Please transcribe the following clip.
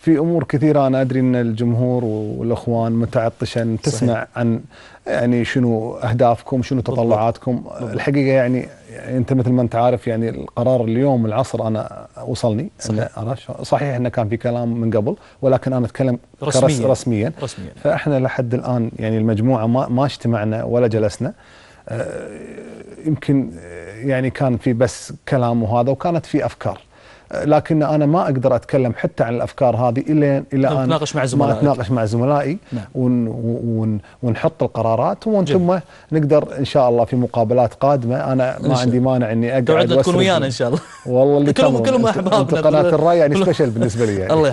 في امور كثيره انا ادري ان الجمهور والاخوان متعطشا صحيح. تسمع عن يعني شنو اهدافكم شنو تطلعاتكم بالضبط. الحقيقه يعني انت مثل ما انت عارف يعني القرار اليوم العصر انا وصلني صحيح, أنا صحيح انه كان في كلام من قبل ولكن انا اتكلم رسميا رسميا, رسميا. فاحنا لحد الان يعني المجموعه ما, ما اجتمعنا ولا جلسنا أه، يمكن يعني كان في بس كلام وهذا وكانت في افكار لكن انا ما اقدر اتكلم حتى عن الافكار هذه الا الى ان مع زملائي ما اتناقش مع زملائي نعم. ون ونحط القرارات ومن ثم نقدر ان شاء الله في مقابلات قادمه انا ما عندي مانع اني اقعد تقعد تكون ويانا ان شاء الله والله اللي كلهم كلهم احبابنا قناه الراي يعني سبيشل بالنسبه لي يعني. الله